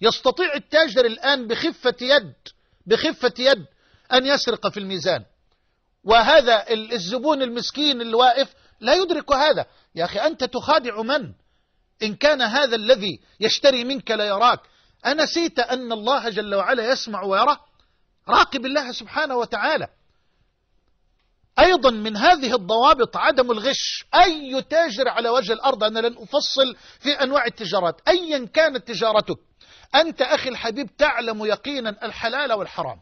يستطيع التاجر الآن بخفة يد بخفة يد أن يسرق في الميزان وهذا الزبون المسكين اللي واقف لا يدرك هذا يا أخي أنت تخادع من إن كان هذا الذي يشتري منك لا يراك أنسيت أن الله جل وعلا يسمع ويرى راقب الله سبحانه وتعالى أيضا من هذه الضوابط عدم الغش أي تاجر على وجه الأرض أنا لن أفصل في أنواع التجارات أيا كانت تجارتك أنت أخي الحبيب تعلم يقينا الحلال والحرام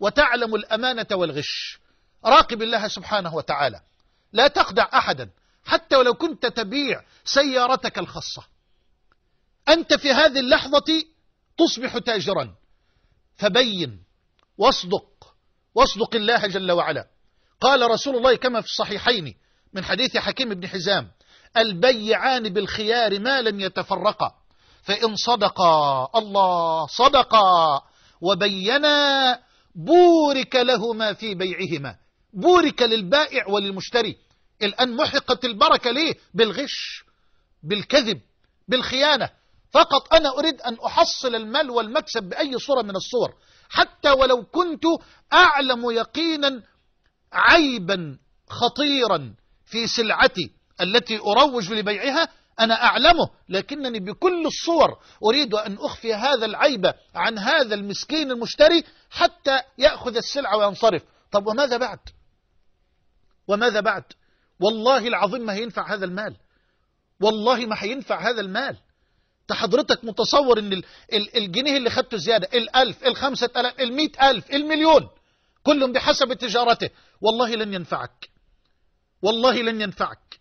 وتعلم الأمانة والغش راقب الله سبحانه وتعالى لا تخدع أحدا حتى ولو كنت تبيع سيارتك الخاصة أنت في هذه اللحظة تصبح تاجرا فبين واصدق واصدق الله جل وعلا قال رسول الله كما في الصحيحين من حديث حكيم بن حزام البيعان بالخيار ما لم يتفرقا فإن صدقا الله صدقا وبينا بورك لهما في بيعهما بورك للبائع وللمشتري الآن محقت البركة ليه بالغش بالكذب بالخيانة فقط أنا أريد أن أحصل المال والمكسب بأي صورة من الصور حتى ولو كنت أعلم يقينا عيبا خطيرا في سلعتي التي أروج لبيعها أنا أعلمه لكنني بكل الصور أريد أن أخفي هذا العيب عن هذا المسكين المشتري حتى يأخذ السلعة وينصرف طب وماذا بعد وماذا بعد والله العظيم ما هينفع هذا المال والله ما هينفع هذا المال حضرتك متصور ان الجنيه اللي خدته زيادة الالف الخمسة الاف المئة الف المليون كلهم بحسب تجارته والله لن ينفعك والله لن ينفعك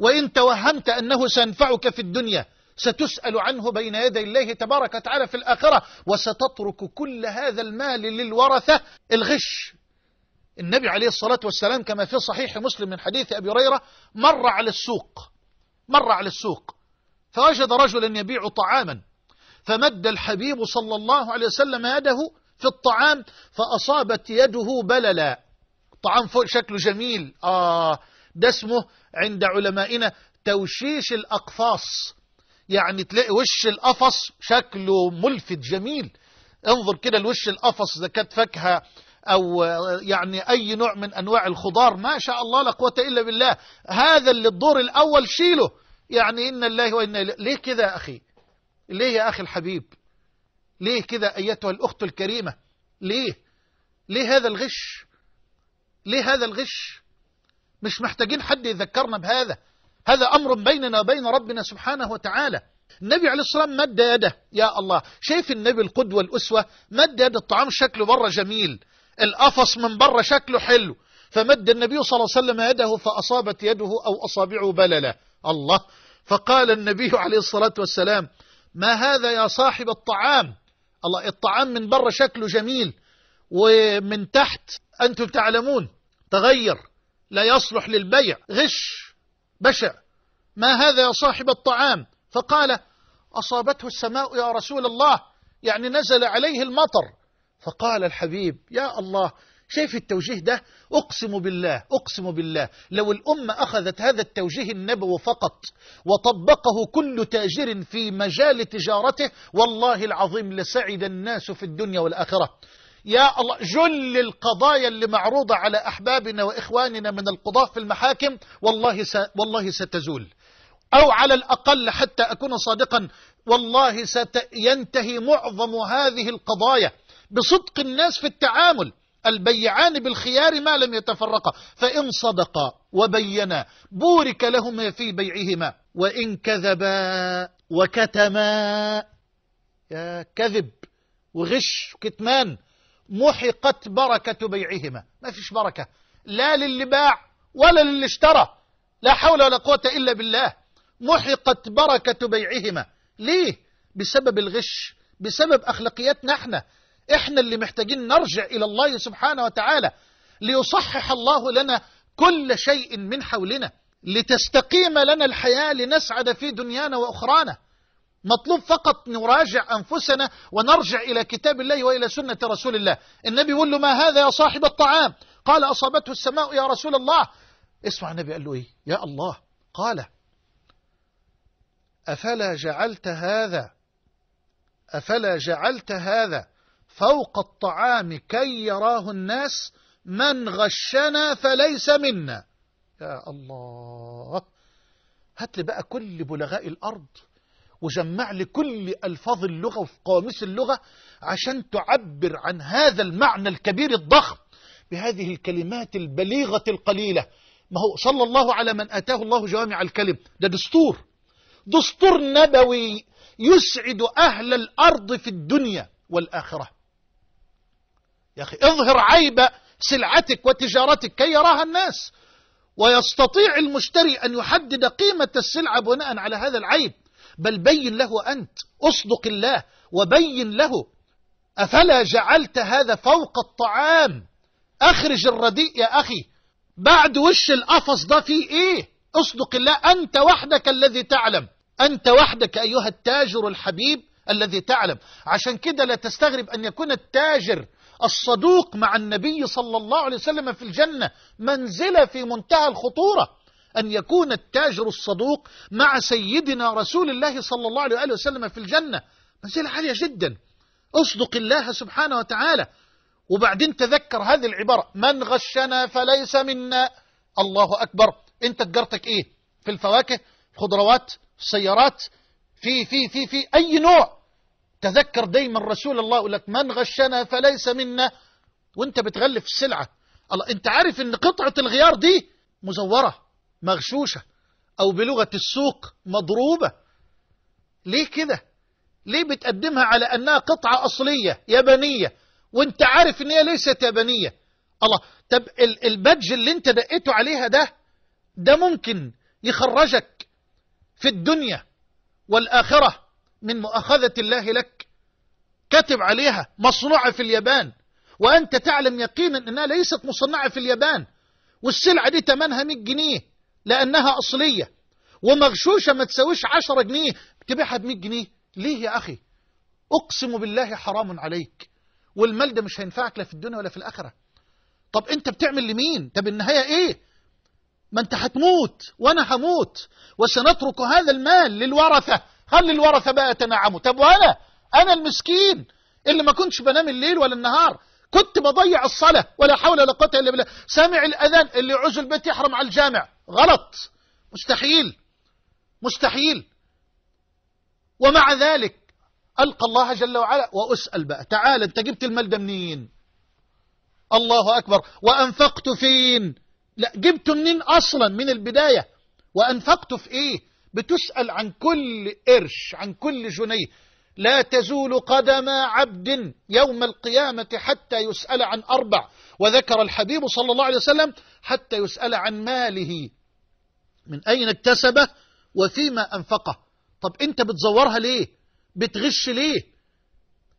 وإن توهمت أنه سينفعك في الدنيا ستسأل عنه بين يدي الله تبارك وتعالى في الآخرة وستترك كل هذا المال للورثة الغش النبي عليه الصلاة والسلام كما في صحيح مسلم من حديث أبي هريرة مر على السوق مر على السوق فوجد رجلا يبيع طعاما فمد الحبيب صلى الله عليه وسلم يده في الطعام فأصابت يده بللا طعام فوق شكله جميل آه ده اسمه عند علمائنا توشيش الأقفاص يعني تلاقي وش القفص شكله ملفت جميل انظر كده لوش القفص إذا كانت فاكهة أو يعني أي نوع من أنواع الخضار ما شاء الله لا قوة إلا بالله هذا اللي الدور الأول شيله يعني إن الله وإنا إليه ليه كده يا أخي ليه يا أخي الحبيب ليه كده أيتها الأخت الكريمة ليه ليه هذا الغش ليه هذا الغش مش محتاجين حد يذكرنا بهذا هذا أمر بيننا وبين ربنا سبحانه وتعالى النبي عليه الصلاة والسلام مد يده يا الله شايف النبي القدوة الأسوة مد يد الطعام شكله بره جميل القفص من بره شكله حلو فمد النبي صلى الله عليه وسلم يده فأصابت يده أو أصابعه بللة الله فقال النبي عليه الصلاة والسلام ما هذا يا صاحب الطعام الله الطعام من بره شكله جميل ومن تحت أنتم تعلمون تغير لا يصلح للبيع غش بشع ما هذا يا صاحب الطعام فقال أصابته السماء يا رسول الله يعني نزل عليه المطر فقال الحبيب يا الله شايف التوجيه ده أقسم بالله أقسم بالله لو الأمة أخذت هذا التوجيه النبوي فقط وطبقه كل تاجر في مجال تجارته والله العظيم لسعد الناس في الدنيا والآخرة يا الله جل القضايا اللي معروضة على أحبابنا وإخواننا من القضاة في المحاكم والله, س... والله ستزول أو على الأقل حتى أكون صادقا والله سينتهي معظم هذه القضايا بصدق الناس في التعامل البيعان بالخيار ما لم يتفرقا فإن صدقا وبينا بورك لهما في بيعهما وإن كذبا وكتما يا كذب وغش وكتمان محقت بركة بيعهما ما فيش بركة لا للي باع ولا للي اشترى لا حول ولا قوة إلا بالله محقت بركة بيعهما ليه؟ بسبب الغش بسبب أخلاقياتنا احنا احنا اللي محتاجين نرجع إلى الله سبحانه وتعالى ليصحح الله لنا كل شيء من حولنا لتستقيم لنا الحياة لنسعد في دنيانا وأخرانا مطلوب فقط نراجع أنفسنا ونرجع إلى كتاب الله وإلى سنة رسول الله النبي يقول له ما هذا يا صاحب الطعام قال أصابته السماء يا رسول الله اسمع النبي قال له إيه يا الله قال أفلا جعلت هذا أفلا جعلت هذا فوق الطعام كي يراه الناس من غشنا فليس منا يا الله هات لي بقى كل بلغاء الأرض وجمع لي كل ألفاظ اللغة وفي اللغة عشان تعبر عن هذا المعنى الكبير الضخم بهذه الكلمات البليغة القليلة ما هو صلى الله على من آتاه الله جوامع الكلم ده دستور دستور نبوي يسعد أهل الأرض في الدنيا والآخرة يا أخي اظهر عيب سلعتك وتجارتك كي يراها الناس ويستطيع المشتري أن يحدد قيمة السلعة بناء على هذا العيب بل بين له أنت أصدق الله وبين له أفلا جعلت هذا فوق الطعام أخرج الرديء يا أخي بعد وش القفص ده في إيه أصدق الله أنت وحدك الذي تعلم أنت وحدك أيها التاجر الحبيب الذي تعلم عشان كده لا تستغرب أن يكون التاجر الصدوق مع النبي صلى الله عليه وسلم في الجنة منزلة في منتهى الخطورة أن يكون التاجر الصدوق مع سيدنا رسول الله صلى الله عليه وآله وسلم في الجنة منزلة عالية جدا أصدق الله سبحانه وتعالى وبعدين تذكر هذه العبارة من غشنا فليس منا الله أكبر أنت تجارتك إيه في الفواكه في خضروات في السيارات في في في في أي نوع تذكر دايما رسول الله يقول لك من غشنا فليس منا وانت بتغلف السلعة الله انت عارف ان قطعة الغيار دي مزورة مغشوشة أو بلغة السوق مضروبة ليه كده ليه بتقدمها على أنها قطعة أصلية يابانية وانت عارف ان هي ليست يابانية الله طب البدج اللي انت دقيته عليها ده ده ممكن يخرجك في الدنيا والآخرة من مؤاخذة الله لك كاتب عليها مصنوعة في اليابان وأنت تعلم يقينا أنها ليست مصنعة في اليابان والسلعة دي تمنها 100 جنيه لأنها أصلية ومغشوشة ما تساويش 10 جنيه تبيعها ب 100 جنيه ليه يا أخي أقسم بالله حرام عليك والمال ده مش هينفعك لا في الدنيا ولا في الآخرة طب أنت بتعمل لمين طب النهاية إيه ما أنت هتموت وأنا هموت وسنترك هذا المال للورثة هل الورثة بقى يتنعموا طب وأنا أنا المسكين اللي ما كنتش بنام الليل ولا النهار كنت بضيع الصلاة ولا حول ولا قوة إلا بالله سامع الأذان اللي يعوز البيت يحرم على الجامع غلط مستحيل مستحيل ومع ذلك ألقى الله جل وعلا وأسأل بقى تعال أنت جبت المال ده منين الله أكبر وأنفقت فين لا جبت منين أصلا من البداية وأنفقت في إيه بتسأل عن كل قرش عن كل جنيه لا تزول قدم عبد يوم القيامة حتى يسأل عن أربع وذكر الحبيب صلى الله عليه وسلم حتى يسأل عن ماله من أين اكتسبه وفيما أنفقه طب أنت بتزورها ليه بتغش ليه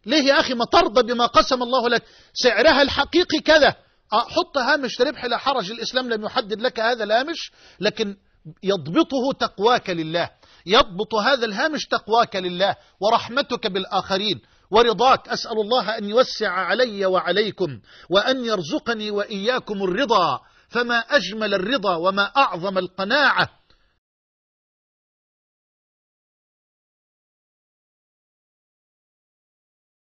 ليه يا أخي ما ترضى بما قسم الله لك سعرها الحقيقي كذا آه، حط هامش ربح لا حرج الإسلام لم يحدد لك هذا الهامش لكن يضبطه تقواك لله يضبط هذا الهامش تقواك لله ورحمتك بالآخرين ورضاك أسأل الله أن يوسع علي وعليكم وأن يرزقني وإياكم الرضا فما أجمل الرضا وما أعظم القناعة